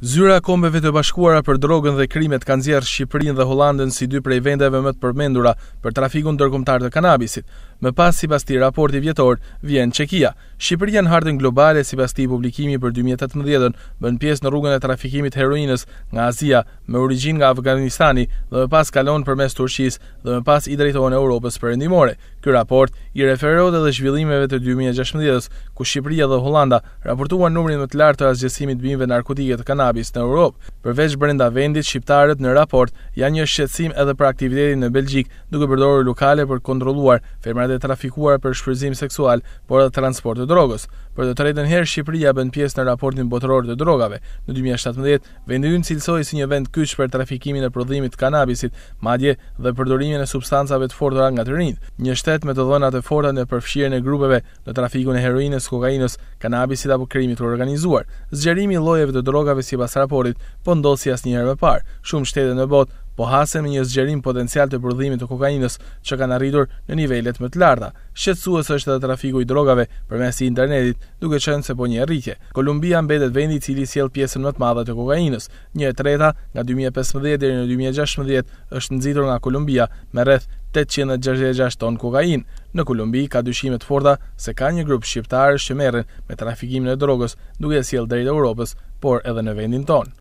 Zyra Kombeve të Bashkuara për Drogën dhe Krimet ka zjerë Shqipërinë dhe Hollandën si dy prej vendeve më të përmendura për trafikun ndërkombëtar të kanabisit. Më pas, sipas këtij raporti vjetor, vjen Çekia. Shqipëria në hartën globale sipas këtij publikimi për 2018-ën bën pjesë në rrugën e trafikimit heroinës nga Azia me origjinë nga Afganistani dhe më pas kalon përmes Turqisë dhe më pas i drejtojnë Europës Perëndimore. Ky raport i referohet edhe zhvillimeve të 2016-s, ku Shqipëria dhe Holanda raportuan numrin më të lartë të asgjësimit të bimëve narkotike të kanabisit kanabis në Europë. Përveç brenda vendit, shqiptarët në raport janë një shqetësim edhe për aktivitetin në Belgjik, duke përdorur lokale për kontrolluar fermat e trafikuar për shpërzim seksual, por edhe transport të drogës. Për të tretën herë Shqipëria bën pjesë në raportin botëror të drogave. Në 2017, vendi ynë cilësoi si një vend kyç për trafikimin e prodhimit të kanabisit, madje dhe përdorimin e substancave të forta nga të rinjtë. Një shtet me të dhëna e forta në përfshirjen e grupeve në trafikun e heroinës, kokainës, kanabisit apo krimit të organizuar. Zgjerimi i llojeve të drogave si sipas raportit, po ndodh asnjëherë më parë. Shumë shtete në botë po hasen me një zgjerim potencial të prodhimit të kokainës që kanë arritur në nivelet më të larta. Shqetësues është edhe trafiku i drogave përmes internetit, duke qenë se po një rritje. Kolumbia mbetet vendi i cili sjell pjesën më të madhe të kokainës. Një e treta nga 2015 deri në 2016 është nxitur nga Kolumbia me rreth 866 ton kokain. Në Kolumbi ka dyshime të forta se ka një grup shqiptarës që merren me trafikimin e drogës, duke sjellë drejt Evropës, por edhe në vendin tonë.